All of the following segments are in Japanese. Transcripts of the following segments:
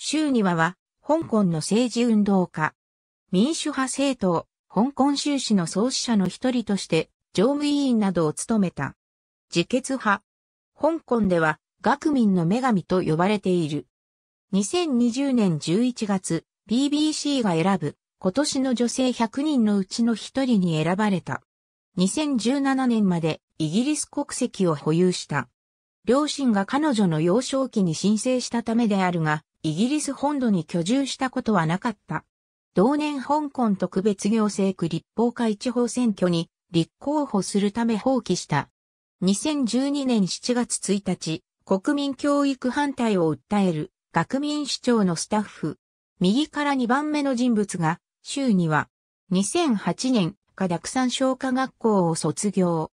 周はは、香港の政治運動家。民主派政党、香港州市の創始者の一人として、常務委員などを務めた。自決派。香港では、学民の女神と呼ばれている。2020年11月、BBC が選ぶ、今年の女性100人のうちの一人に選ばれた。2017年までイギリス国籍を保有した。両親が彼女の幼少期に申請したためであるが、イギリス本土に居住したことはなかった。同年香港特別行政区立法会地方選挙に立候補するため放棄した。2012年7月1日、国民教育反対を訴える学民主張のスタッフ。右から2番目の人物が、州には、2008年、下学山小科学校を卒業。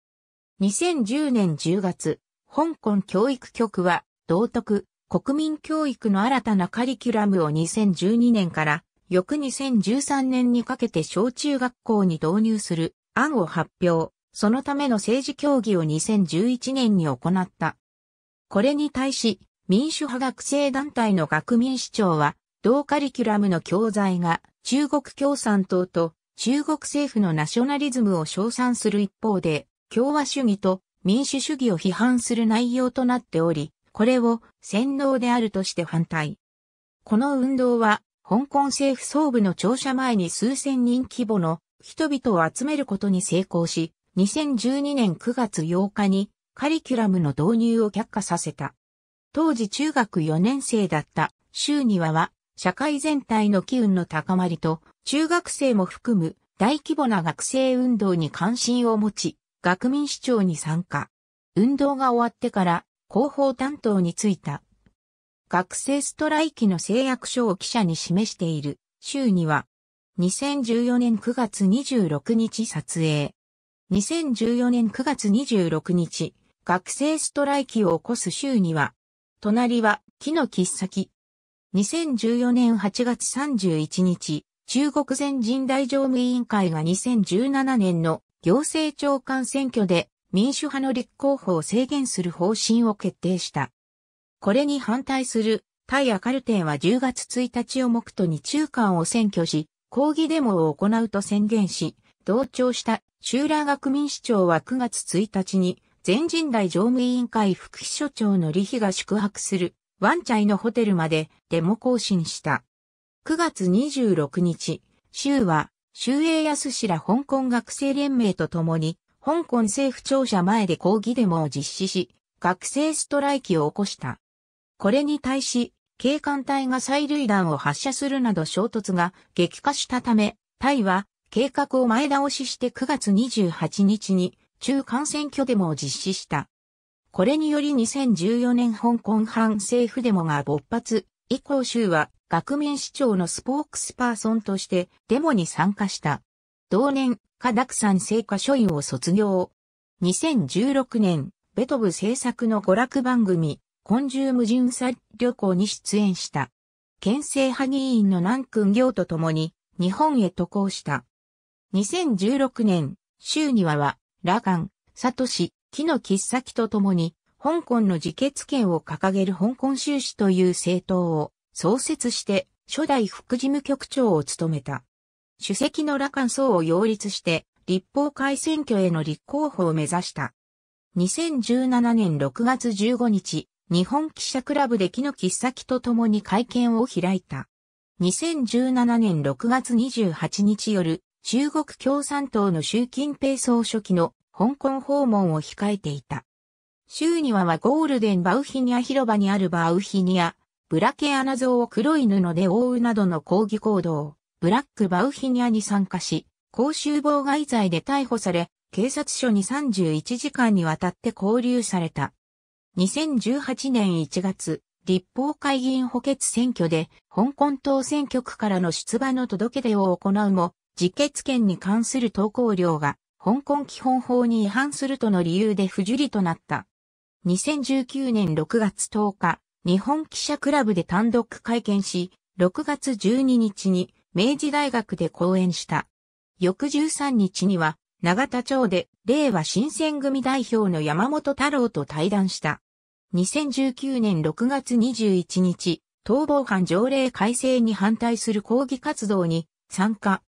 2010年10月、香港教育局は、道徳、国民教育の新たなカリキュラムを2012年から翌2013年にかけて小中学校に導入する案を発表、そのための政治協議を2011年に行った。これに対し、民主派学生団体の学民市長は、同カリキュラムの教材が中国共産党と中国政府のナショナリズムを称賛する一方で、共和主義と民主主義を批判する内容となっており、これを洗脳であるとして反対。この運動は、香港政府総部の庁舎前に数千人規模の人々を集めることに成功し、2012年9月8日にカリキュラムの導入を却下させた。当時中学4年生だった周には、社会全体の機運の高まりと、中学生も含む大規模な学生運動に関心を持ち、学民主張に参加。運動が終わってから広報担当に就いた。学生ストライキの誓約書を記者に示している、週には、2014年9月26日撮影。2014年9月26日、学生ストライキを起こす週には、隣は木の切っ先。2014年8月31日、中国全人大常務委員会が2017年の行政長官選挙で民主派の立候補を制限する方針を決定した。これに反対するタイアカルテンは10月1日を目途に中間を占拠し、抗議デモを行うと宣言し、同調したシューラー学民市長は9月1日に全人代常務委員会副秘書長の李ヒが宿泊するワンチャイのホテルまでデモ行進した。9月26日、州は、州営安ら香港学生連盟と共に香港政府庁舎前で抗議デモを実施し、学生ストライキを起こした。これに対し、警官隊が催涙弾を発射するなど衝突が激化したため、タイは計画を前倒しして9月28日に中間選挙デモを実施した。これにより2014年香港反政府デモが勃発、以降州は学民市長のスポークスパーソンとしてデモに参加した。同年、科濁産聖果書院を卒業。2016年、ベトブ制作の娯楽番組、昆虫無人作旅行に出演した。県政派議員の南君行と共に、日本へ渡航した。2016年、週にはは、ラガン、サトシ、木の切っ先と共に、香港の自決権を掲げる香港収支という政党を創設して、初代副事務局長を務めた。主席の羅漢層を擁立して、立法会選挙への立候補を目指した。2017年6月15日、日本記者クラブで木の切っ先と共に会見を開いた。2017年6月28日夜、中国共産党の習近平総書記の香港訪問を控えていた。週にははゴールデンバウヒニア広場にあるバウヒニア、ブラケアナ像を黒い布で覆うなどの抗議行動。ブラック・バウヒニアに参加し、公衆妨害罪で逮捕され、警察署に31時間にわたって拘留された。2018年1月、立法会議員補欠選挙で、香港党選挙区からの出馬の届け出を行うも、自決権に関する投稿料が、香港基本法に違反するとの理由で不受理となった。2019年6月10日、日本記者クラブで単独会見し、6月12日に明治大学で講演した。翌13日には、長田町で、令和新選組代表の山本太郎と対談した。2019年6月21日、逃亡犯条例改正に反対する抗議活動に参加。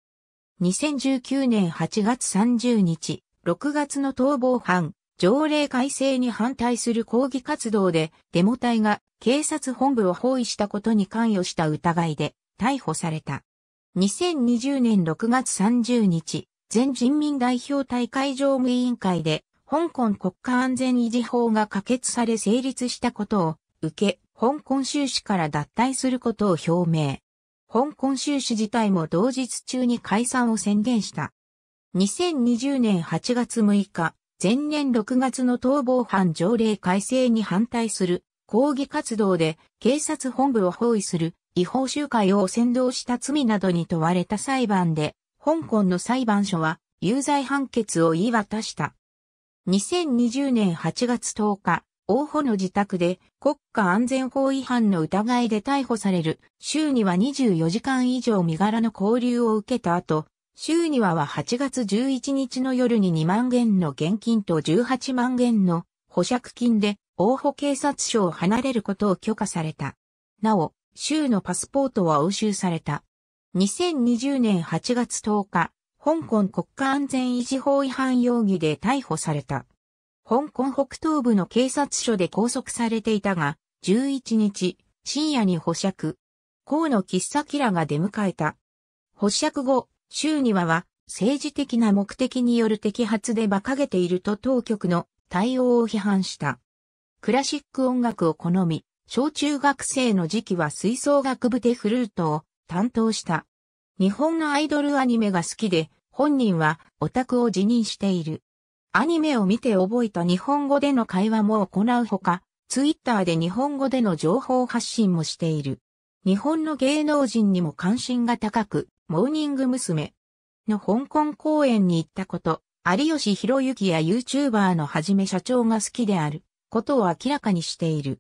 2019年8月30日、6月の逃亡犯条例改正に反対する抗議活動でデモ隊が警察本部を包囲したことに関与した疑いで逮捕された。2020年6月30日、全人民代表大会常務委員会で、香港国家安全維持法が可決され成立したことを受け、香港収支から脱退することを表明。香港収支自体も同日中に解散を宣言した。2020年8月6日、前年6月の逃亡犯条例改正に反対する抗議活動で警察本部を包囲する違法集会を扇動した罪などに問われた裁判で、香港の裁判所は有罪判決を言い渡した。2020年8月10日、王保の自宅で国家安全法違反の疑いで逮捕される、週には24時間以上身柄の交流を受けた後、週にはは8月11日の夜に2万元の現金と18万元の保釈金で、王保警察署を離れることを許可された。なお、州のパスポートは押収された。2020年8月10日、香港国家安全維持法違反容疑で逮捕された。香港北東部の警察署で拘束されていたが、11日、深夜に保釈。河野喫茶キラが出迎えた。保釈後、州にはは、政治的な目的による摘発で馬鹿げていると当局の対応を批判した。クラシック音楽を好み、小中学生の時期は吹奏楽部でフルートを担当した。日本のアイドルアニメが好きで、本人はオタクを辞任している。アニメを見て覚えた日本語での会話も行うほか、ツイッターで日本語での情報発信もしている。日本の芸能人にも関心が高く、モーニング娘。の香港公演に行ったこと、有吉弘之や YouTuber のはじめ社長が好きであることを明らかにしている。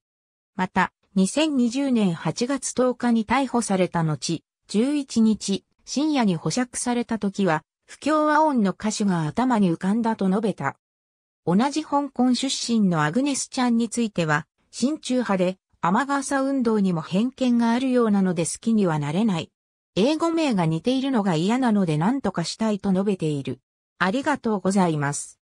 また、2020年8月10日に逮捕された後、11日、深夜に保釈された時は、不協和音の歌手が頭に浮かんだと述べた。同じ香港出身のアグネスちゃんについては、親中派で、天笠運動にも偏見があるようなので好きにはなれない。英語名が似ているのが嫌なので何とかしたいと述べている。ありがとうございます。